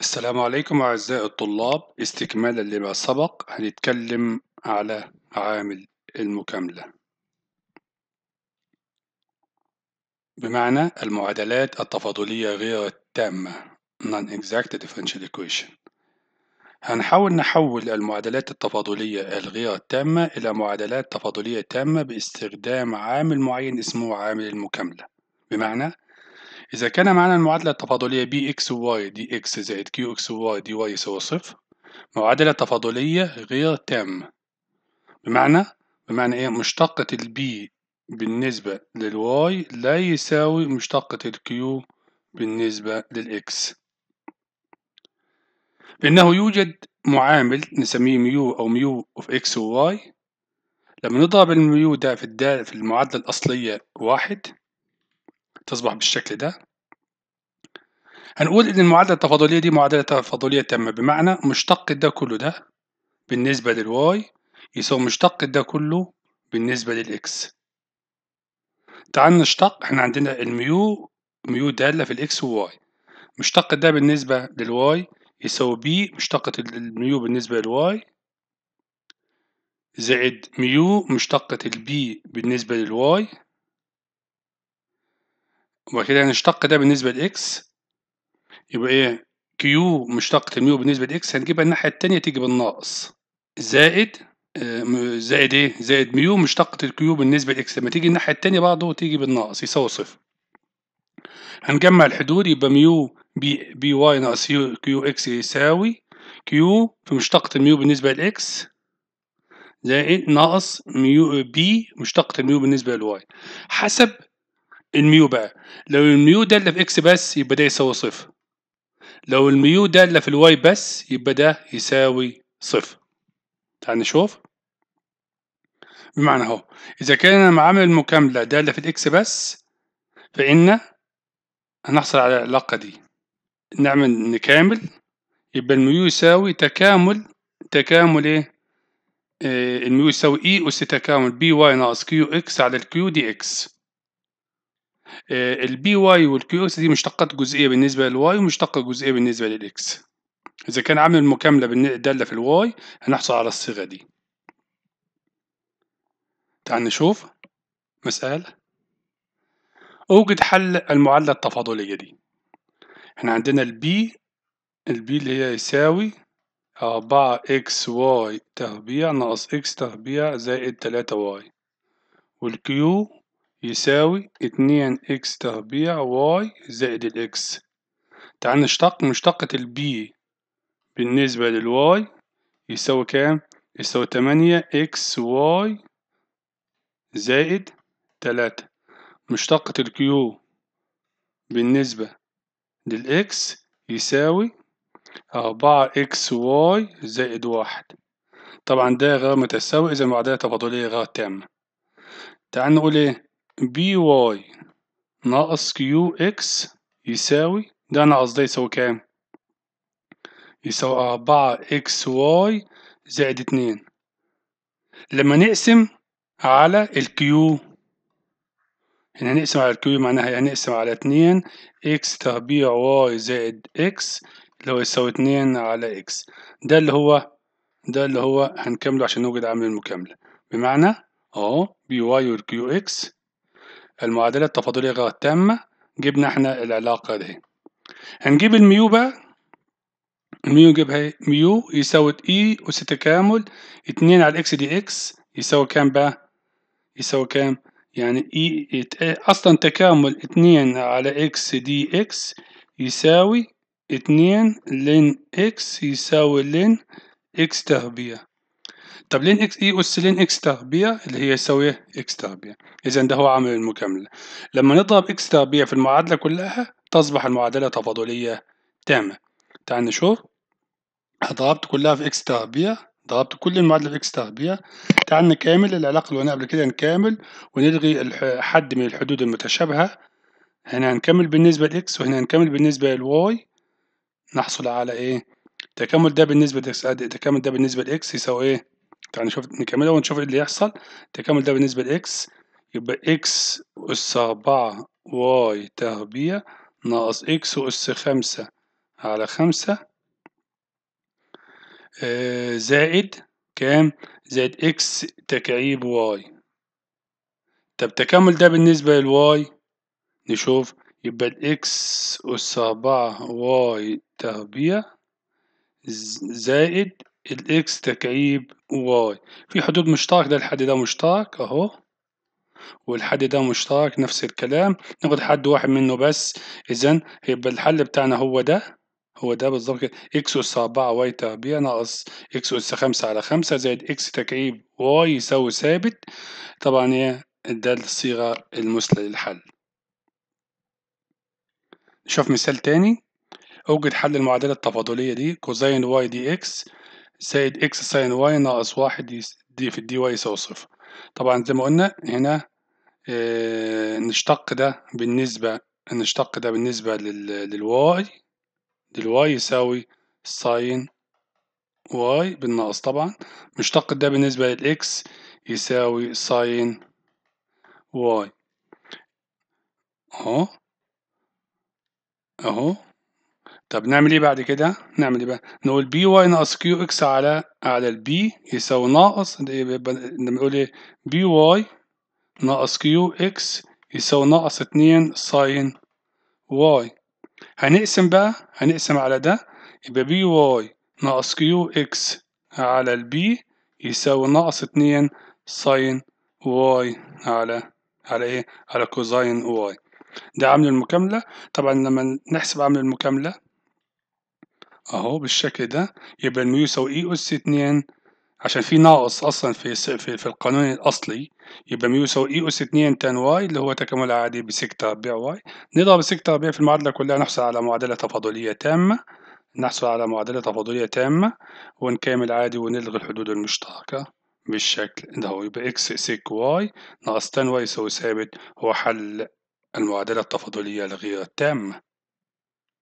السلام عليكم أعزائي الطلاب استكمالا لما سبق هنتكلم على عامل المكاملة بمعنى المعادلات التفاضلية غير التامة non-exact differential equation هنحاول نحول المعادلات التفاضلية الغير التامة إلى معادلات تفاضلية تامة باستخدام عامل معين اسمه عامل المكاملة بمعنى إذا كان معنا المعادلة التفاضلية بي إكس واي دي إكس زائد كيو إكس واي دي واي يساوي صفر معادلة تفاضلية غير تامة بمعنى بمعنى إيه مشتقة البي بالنسبة للواي لا يساوي مشتقة الكيو بالنسبة للإكس فإنه يوجد معامل نسميه ميو أو ميو أوف إكس وواي لما نضرب الميو ده في في المعادلة الأصلية واحد تصبح بالشكل ده هنقول إن المعادلة التفاضلية دي معادلة تفاضلية تامة بمعنى مشتق ده كله ده بالنسبة للواي يساوي مشتق ده كله بالنسبة للإكس تعال نشتق احنا عندنا الميو ميو دالة في الإكس وواي مشتق ده بالنسبة للواي يساوي بي مشتقة الميو بالنسبة للواي زائد ميو مشتقة البي بالنسبة للواي وبعد كده هنشتق يعني ده بالنسبة لإكس يبقى إيه كيو مشتق الميو بالنسبة لإكس هنجيبها الناحية التانية تيجي بالناقص زائد آه، زائد إيه؟ زائد ميو مشتقة الكيو بالنسبة لإكس لما تيجي الناحية التانية برضه تيجي بالناقص يساوي صفر هنجمع الحدود يبقى ميو بي, بي واي ناقص يو كيو إكس يساوي كيو في مشتقة الميو بالنسبة لإكس زائد ناقص ميو بي مشتقة الميو بالنسبة للواي حسب الميو بقى لو الميو داله في اكس بس يبقى ده يساوي صفر لو الميو داله في الواي بس يبقى ده يساوي صفر تعال يعني نشوف بمعنى اهو اذا كان انا معامل المكامله داله في الاكس بس فان هنحصل على العلاقه دي نعمل نكامل يبقى الميو يساوي تكامل تكامل ايه آه، الميو يساوي اي e، اس تكامل بي واي ناقص كيو اكس على الكيو دي اكس آه، البي واي والكيو اكس دي مشتقات جزئيه بالنسبه للواي ومشتقه جزئيه بالنسبه للاكس اذا كان عامل مكامله داله في الواي هنحصل على الصيغه دي تعال نشوف مسألة أوجد حل المعادلة التفاضلية دي احنا عندنا البي البي اللي هي يساوي أربعة إكس واي تربيع ناقص إكس تربيع زائد تلاتة واي والكيو يساوي اتنين اكس تربيع واي زائد الاكس تعال نشتق مشتقة البي بالنسبة للواي يساوي كام؟ يساوي تمانية اكس واي زائد تلاتة مشتقة الكيو بالنسبة للإكس يساوي أربعة إكس واي زائد واحد طبعا ده غير متساوي إذا المعادلة تفاضلية غير تامة تعال نقول إيه بي واي ناقص كيو اكس يساوي ده انا قصدي يساوي كام يساوي أربعة اكس واي زائد اتنين لما نقسم على الكيو هنا هنقسم على الكيو معناها هنقسم يعني على اتنين اكس تربيع واي زائد اكس اللي هو يساوي اتنين على اكس ده اللي هو ده اللي هو هنكمله عشان نوجد عامل المكاملة بمعنى اهو بي واي والكيو اكس المعادلة التفاضلية غير التامة جبنا احنا العلاقة دي هنجيب الميو بقى الميو نجيبها ميو يساوي اي e أس تكامل اتنين على الاكس دي اكس يساوي كام بقى؟ يساوي كام؟ يعني اي e ات... اصلا تكامل اتنين على اكس دي اكس يساوي اتنين لين اكس يساوي لين اكس تربيع طب لين اكس اي اس لين اكس تربيع اللي هي يساوي اكس تربيع اذا ده هو عامل المكامله لما نضرب اكس تربيع في المعادله كلها تصبح المعادله تفاضليه تامه تعال نشوف ضربت كلها في اكس تربيع ضربت كل المعادله في اكس تربيع تعال نكامل العلاقه اللي قلناها قبل كده نكامل ونلغي حد من الحدود المتشابهه هنا هنكمل بالنسبه لاكس وهنا هنكمل بالنسبه للواي نحصل على ايه تكامل ده بالنسبه لاكس تكامل ده بالنسبه لاكس يساوي ايه يعني تعال نشوف نكملها ونشوف ايه اللي يحصل التكامل ده بالنسبة لإكس يبقى إكس أس أربعة واي تربيع ناقص إكس أس خمسة على خمسة آه، زائد كام زائد إكس تكعيب واي طب التكامل ده بالنسبة للواي نشوف يبقى الإكس أس أربعة واي تربيع زائد الإكس تكعيب واي في حدود مشترك ده الحد ده مشترك أهو والحد ده مشترك نفس الكلام ناخد حد واحد منه بس إذا يبقى الحل بتاعنا هو ده هو ده بالظبط كده إكس أس أربعة واي تربيع ناقص إكس أس خمسة على خمسة زائد إكس تكعيب واي يساوي ثابت طبعا إيه ده الصيغة المثلى للحل نشوف مثال تاني أوجد حل المعادلة التفاضلية دي كوزين واي دي إكس زائد اكس ساين واي ناقص واحد دي في الدي واي يساوي صفر طبعا زي ما قلنا هنا اه نشتق ده بالنسبة نشتق ده بالنسبة للواي للواي يساوي ساين واي بالناقص طبعا مشتق ده بالنسبة للإكس يساوي ساين واي اهو اهو طب نعمل ايه بعد كده نعمل ايه بقى نقول بي واي ناقص كيو اكس على على البي يساوي ناقص إيه لما نقول ايه بي واي ناقص كيو اكس يساوي ناقص 2 ساين واي هنقسم بقى هنقسم على ده يبقى بي واي ناقص كيو اكس على البي يساوي ناقص 2 ساين واي على على ايه على كوزاين واي ده عامل المكاملة طبعا لما نحسب عامل المكاملة اهو بالشكل ده يبقى الميو يساوي اي e اس اتنين عشان في ناقص اصلا في في, في القانون الاصلي يبقى ميو يساوي اي e اس اتنين تان واي اللي هو تكامل عادي بسيك تربيع واي نضرب سيك تربيع في المعادله كلها نحصل على معادله تفاضليه تامه نحصل على معادله تفاضليه تامه ونكامل عادي ونلغي الحدود المشتركه بالشكل ده هو يبقى اكس سيك واي ناقص تان واي يساوي ثابت هو حل المعادله التفاضليه الغير التامه